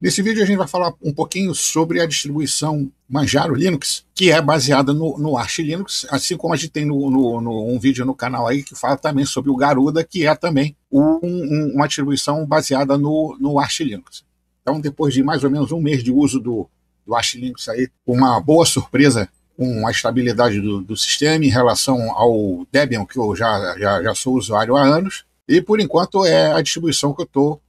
Nesse vídeo a gente vai falar um pouquinho sobre a distribuição Manjaro Linux, que é baseada no, no Arch Linux, assim como a gente tem no, no, no, um vídeo no canal aí que fala também sobre o Garuda, que é também um, um, uma distribuição baseada no, no Arch Linux. Então, depois de mais ou menos um mês de uso do, do Arch Linux aí, uma boa surpresa com a estabilidade do, do sistema em relação ao Debian, que eu já, já, já sou usuário há anos, e por enquanto é a distribuição que eu estou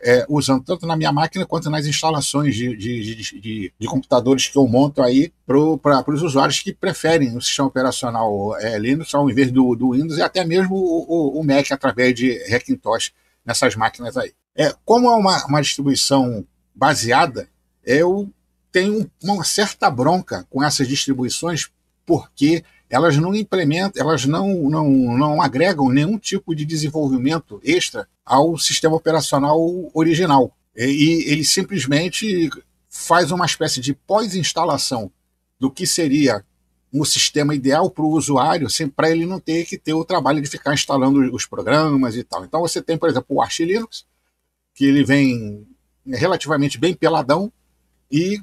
é, usando tanto na minha máquina quanto nas instalações de, de, de, de computadores que eu monto aí para os usuários que preferem o sistema operacional é, Linux ao invés do, do, Windows e até mesmo o, o, o Mac através de Hackintosh nessas máquinas aí. É, como é uma, uma distribuição baseada, eu tenho uma certa bronca com essas distribuições porque elas não implementam, elas não, não, não agregam nenhum tipo de desenvolvimento extra ao sistema operacional original. E, ele simplesmente faz uma espécie de pós-instalação do que seria um sistema ideal para o usuário, para ele não ter que ter o trabalho de ficar instalando os programas e tal. Então você tem, por exemplo, o Arch Linux, que ele vem relativamente bem peladão, e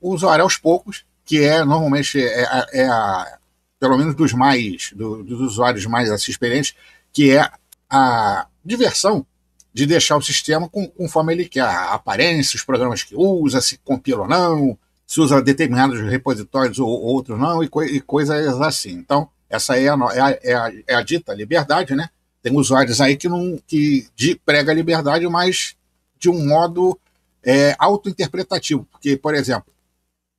o usuário aos poucos, que é normalmente é, a, é, é a, pelo menos dos mais do, dos usuários mais experientes, que é a diversão de deixar o sistema com, conforme ele quer, a aparência, os programas que usa, se compila ou não, se usa determinados repositórios ou, ou outros não, e, co e, coisas assim. Então, essa é, é a, é a, é a dita liberdade, né? Tem usuários aí que não que de, prega a liberdade, mas de um modo é, interpretativo Porque, por exemplo,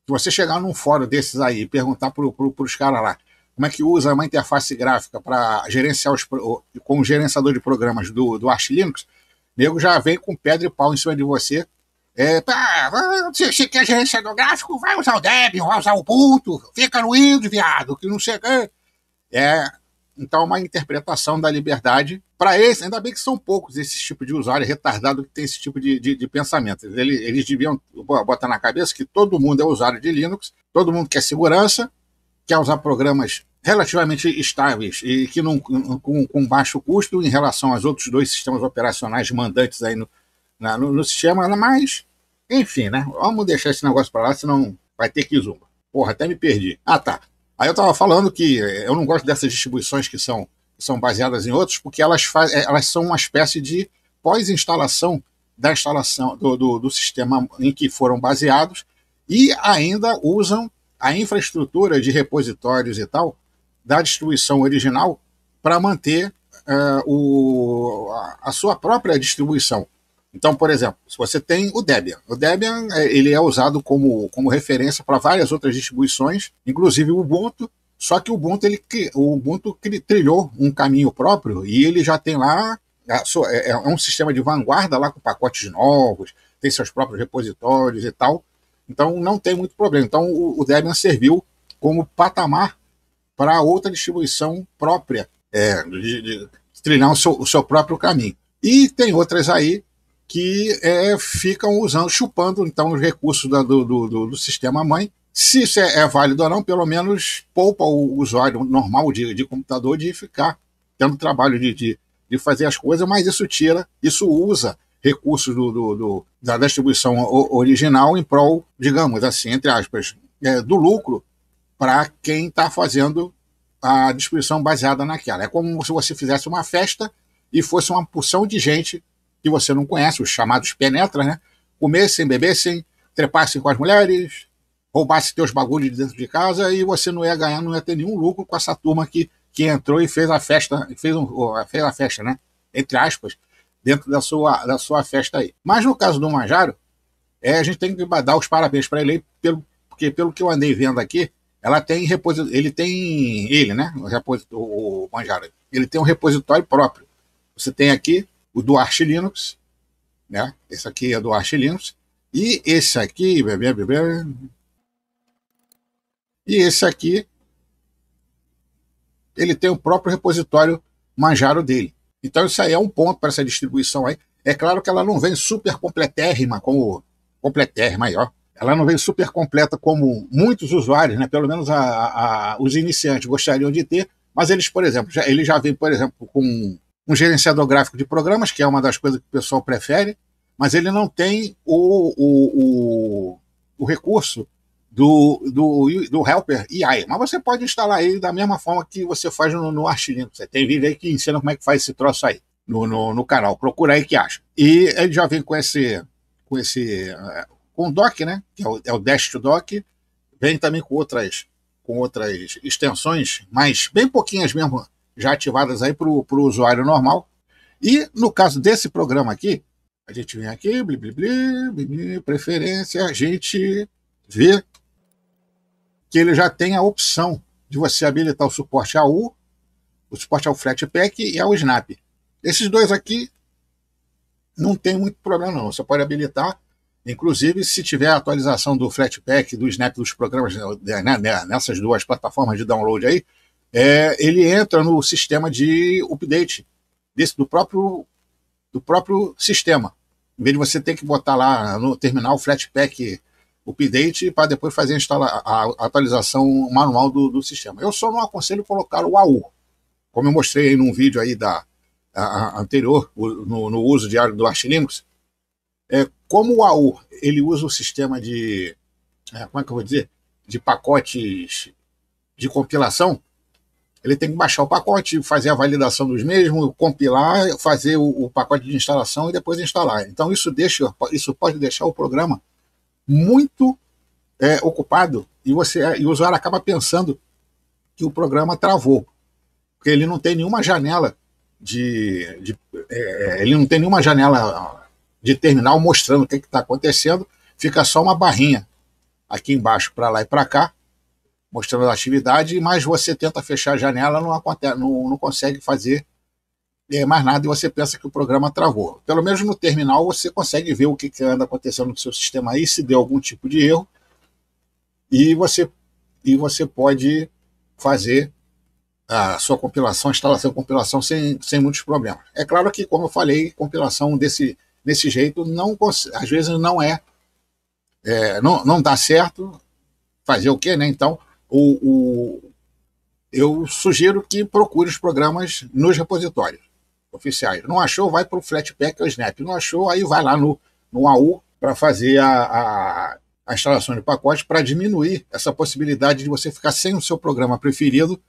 se você chegar num fórum desses aí e perguntar para os caras lá, como é que usa uma interface gráfica para gerenciar os, com o gerenciador de programas do, do Arch Linux, nego já vem com pedra e pau em cima de você. É, pá, tá, você, ah, você quer gerenciador gráfico? Vai usar o Debian, vai usar o Ubuntu, fica no Windows, viado, que não sei o É, então, uma interpretação da liberdade para esse. Ainda bem que são poucos esse tipo de usuário retardado que tem esse tipo de, de, de pensamento. Eles, eles deviam botar na cabeça que todo mundo é usuário de Linux, todo mundo quer segurança, quer é usar programas relativamente estáveis e que não, com, com, baixo custo em relação aos outros dois sistemas operacionais mandantes aí no, na, no, no, sistema, mas, enfim, né? Vamos deixar esse negócio para lá, senão vai ter que zumba. Porra, até me perdi. Ah, tá. Aí eu estava falando que eu não gosto dessas distribuições que são, que são baseadas em outros, porque elas, faz, é, elas são uma espécie de pós-instalação da instalação do, do, do sistema em que foram baseados e ainda usam a infraestrutura de repositórios e tal da distribuição original para manter uh, o, a, a, sua própria distribuição. Então, por exemplo, se você tem o Debian, o Debian é, ele é usado como, como referência para várias outras distribuições, inclusive o Ubuntu. Só que o Ubuntu ele o Ubuntu trilhou um caminho próprio e ele já tem lá é, é um sistema de vanguarda lá com pacotes novos, tem seus próprios repositórios e tal. Então não tem muito problema. Então o, Debian serviu como patamar para outra distribuição própria, é, de, de trilhar o seu, o seu, próprio caminho. E tem outras aí que é, ficam usando, chupando então os recursos da, do, do, do, sistema mãe. Se isso é, é, válido ou não, pelo menos poupa o usuário normal de, de computador de ficar tendo trabalho de, de, de fazer as coisas, mas isso tira, isso usa recursos do, do, do, da, distribuição original em prol, digamos assim, entre aspas, é, do lucro para quem está fazendo a distribuição baseada naquela. É como se você fizesse uma festa e fosse uma porção de gente que você não conhece, os chamados penetras, né? Comessem, bebessem, trepassem com as mulheres, roubassem teus bagulhos de dentro de casa e você não ia ganhar, não ia ter nenhum lucro com essa turma que, que entrou e fez a festa, fez, um, fez a festa, né? Entre aspas, dentro da sua, da sua festa aí. Mas no caso do Manjaro, é, a gente tem que dar os parabéns para ele, pelo, porque pelo que eu andei vendo aqui, ela tem repositório, ele tem, ele, né, o, o, o Manjaro, ele tem um repositório próprio. Você tem aqui o do Arch Linux, né, esse aqui é do Arch Linux, e esse aqui, e esse aqui, ele tem o próprio repositório Manjaro dele. Então isso aí é um ponto para essa distribuição aí. É claro que ela não vem super completérrima como completérrima ó. Ela não vem super completa como muitos usuários, né? Pelo menos a, a, os iniciantes gostariam de ter, mas eles, por exemplo, já, ele já vem, por exemplo, com um gerenciador gráfico de programas, que é uma das coisas que o pessoal prefere, mas ele não tem o, o, o, o recurso do, do, do Helper AI. Mas você pode instalar ele da mesma forma que você faz no, no Arch Linux. Você tem vídeo aí que ensina como é que faz esse troço aí no, no, no canal. Procura aí que acha. E ele já vem com esse. com esse. Eh, com o Doc, né? Que é o, é o Dash to Doc. Vem também com outras, com outras extensões, mas bem pouquinhas mesmo, já ativadas aí para o usuário normal. E no caso desse programa aqui, a gente vem aqui, bli, bli, bli, preferência, a gente vê que ele já tem a opção de você habilitar o suporte AU, o suporte ao Flatpak e ao Snap. Esses dois aqui não tem muito problema não, você pode habilitar, inclusive se tiver a atualização do Flatpak, do Snap, dos programas né, né, né, né, nessas duas plataformas de download aí, é, ele entra no sistema de update desse, do, próprio, do próprio sistema. Em vez de você ter que botar lá no terminal Flatpak update para depois fazer a, instala, a atualização manual do, do, sistema. Eu só não aconselho colocar o AU, como eu mostrei aí num vídeo aí da a, a anterior, no, no, uso diário do Arch Linux. É, como o AU ele usa o sistema de, é, como é que eu vou dizer, de pacotes de compilação, ele tem que baixar o pacote, fazer a validação dos mesmos, compilar, fazer o, o pacote de instalação e depois instalar. Então isso deixa, isso pode deixar o programa muito é, ocupado e você e o usuário acaba pensando que o programa travou, porque ele não tem nenhuma janela de, de é, é ele não tem nenhuma janela de terminal mostrando o que está acontecendo, fica só uma barrinha aqui embaixo para lá e para cá mostrando a atividade, mas você tenta fechar a janela, não, acontece, não, não consegue fazer é, mais nada e você pensa que o programa travou. Pelo menos no terminal você consegue ver o que, que anda acontecendo no seu sistema aí, se deu algum tipo de erro, e você, e você pode fazer a sua compilação, a instalação compilação sem, sem muitos problemas. É claro que, como eu falei, compilação desse, desse jeito não às vezes não é, é não, não dá certo fazer o quê, né? Então, o, o eu sugiro que procure os programas nos repositórios oficiais. Não achou, vai para o Flatpak ou Snap. Não achou, aí vai lá no, no AU para fazer a, a, a, instalação de pacote para diminuir essa possibilidade de você ficar sem o seu programa preferido.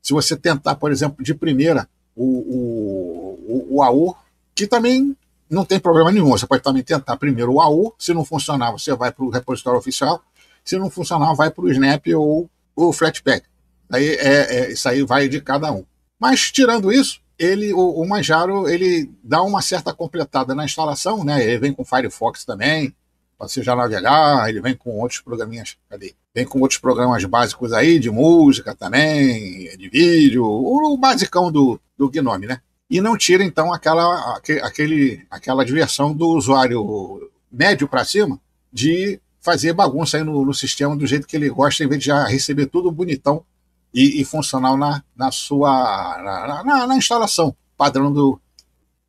Se você tentar, por exemplo, de primeira o, o, o, o AU, que também não tem problema nenhum. Você pode também tentar primeiro o AU. Se não funcionar, você vai para o repositório oficial. Se não funcionar, vai para o Snap ou o Flatpak. Aí é, é, isso aí vai de cada um. Mas tirando isso, ele, o, o Manjaro ele dá uma certa completada na instalação, né? Ele vem com Firefox também, para você já navegar, ele vem com outros programinhas, cadê? Vem com outros programas básicos aí, de música também, de vídeo, o, o basicão do, do Gnome, né? E não tira, então, aquela, aquele, aquela diversão do usuário médio para cima de fazer bagunça aí no, no sistema do jeito que ele gosta, em vez de já receber tudo bonitão e, e funcional na, na sua na, na, na, instalação padrão do,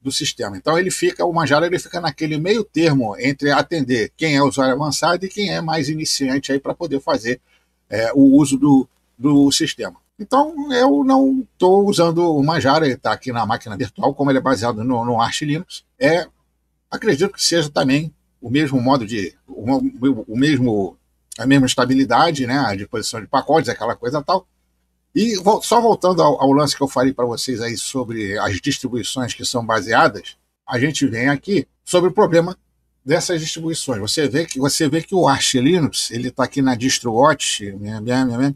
do sistema. Então ele fica, o Manjaro ele fica naquele meio termo entre atender quem é usuário avançado e quem é mais iniciante aí para poder fazer é, o uso do, do sistema. Então eu não estou usando o Manjaro, ele está aqui na máquina virtual, como ele é baseado no, no Arch Linux. É, acredito que seja também o mesmo modo de o, o mesmo a mesma estabilidade, né, a disposição de pacotes, aquela coisa tal, e só voltando ao, ao lance que eu falei para vocês aí sobre as distribuições que são baseadas, a gente vem aqui sobre o problema dessas distribuições. Você vê que você vê que o Arch Linux ele está aqui na distrowatch né, né, né,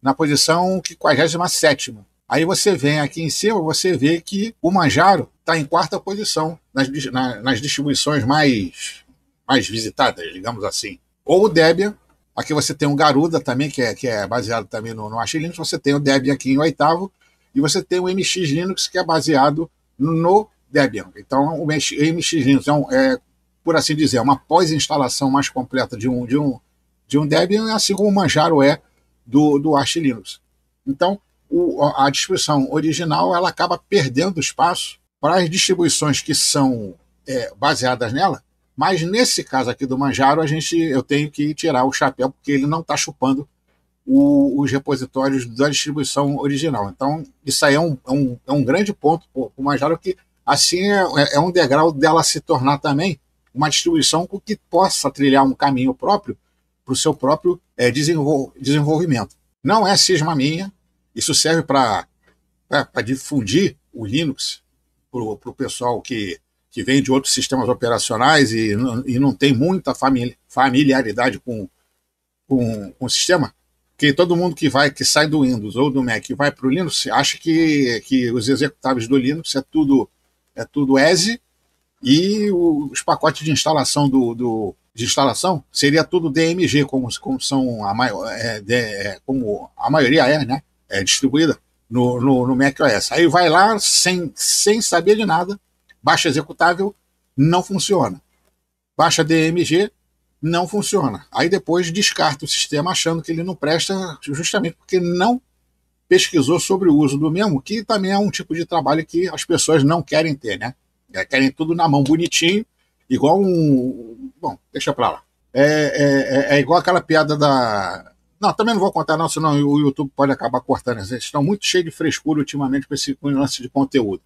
na posição 47 Aí você vem aqui em cima, você vê que o Manjaro está em quarta posição nas, na, nas distribuições mais mais visitadas, digamos assim. Ou o Debian Aqui você tem um Garuda também, que é, que é baseado também no, no Arch Linux. Você tem o Debian aqui em oitavo. E você tem o MX Linux, que é baseado no Debian. Então, o MX Linux é, um, é por assim dizer, uma pós-instalação mais completa de um, de um, de um Debian, assim como o Manjaro é do, do Arch Linux. Então, o, a distribuição original ela acaba perdendo espaço para as distribuições que são é, baseadas nela, mas nesse caso aqui do Manjaro, a gente, eu tenho que tirar o chapéu, porque ele não está chupando o, os repositórios da distribuição original. Então, isso aí é um, é um, é um grande ponto para o Manjaro, que assim é, é, um degrau dela se tornar também uma distribuição com que possa trilhar um caminho próprio para o seu próprio é, desenvol, desenvolvimento. Não é cisma minha, isso serve para difundir o Linux para o pessoal que que vem de outros sistemas operacionais e, e não tem muita familiaridade com, com, com o sistema, que todo mundo que vai, que sai do Windows ou do Mac e vai para o Linux, acha que, que os executáveis do Linux é tudo é tudo ESE e os pacotes de instalação do, do de instalação seria tudo DMG, como, como são a maior, é, de, é, como a maioria é, né? É distribuída no, no, no macOS. Aí vai lá sem, sem saber de nada, Baixa executável não funciona. Baixa DMG não funciona. Aí depois descarta o sistema achando que ele não presta justamente porque não pesquisou sobre o uso do mesmo, que também é um tipo de trabalho que as pessoas não querem ter, né? É, querem tudo na mão bonitinho, igual um. Bom, deixa pra lá. É, é, é, é igual aquela piada da. Não, também não vou contar, não, senão o YouTube pode acabar cortando. Eles estão muito cheios de frescura ultimamente com esse lance de conteúdo.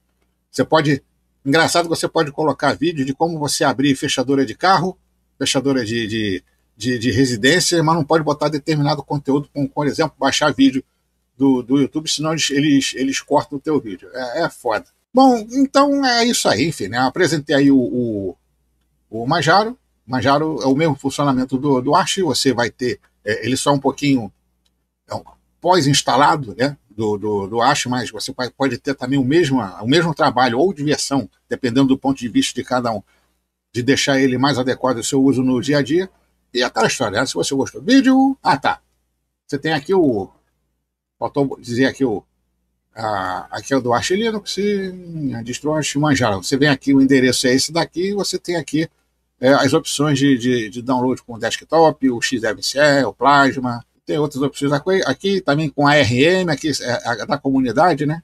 Você pode Engraçado que você pode colocar vídeo de como você abrir fechadura de carro, fechadura de, de, de, de residência, mas não pode botar determinado conteúdo, como, por exemplo, baixar vídeo do, do YouTube, senão eles, eles, eles cortam o teu vídeo. É, é foda. Bom, então é isso aí, enfim, né? Apresentei aí o, o, o Majaro. Majaro é o mesmo funcionamento do, do Arch, você vai ter, é, ele só é um pouquinho é um pós-instalado, né? do, do, do acho, mas você pode ter também o mesmo, o mesmo trabalho ou diversão, dependendo do ponto de vista de cada um, de deixar ele mais adequado ao seu uso no dia a dia. E aquela história, né? se você gostou do vídeo, ah tá, você tem aqui o, faltou dizer aqui o, a, aqui é o do Arch Linux e a hum, distro Manjaro. Você vem aqui, o endereço é esse daqui, você tem aqui é, as opções de, de, de download com desktop, o XFCE o Plasma, tem outras opções aqui, aqui também com a ARM, aqui é, a, da comunidade, né?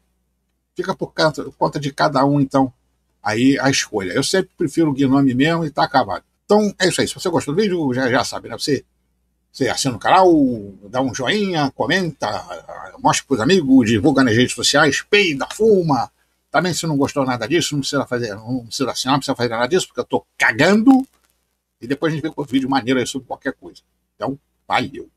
Fica por conta, por conta de cada um, então, aí a escolha. Eu sempre prefiro o Gnome mesmo e tá acabado. Então é isso aí. Se você gostou do vídeo, já, já sabe, né? Você, você assina o canal, dá um joinha, comenta, mostra pros amigos, divulga nas redes sociais, peida, fuma. Também se não gostou nada disso, não precisa fazer, não precisa assinar, não precisa fazer nada disso, porque eu tô cagando. E depois a gente vê com o vídeo maneiro aí sobre qualquer coisa. Então, valeu!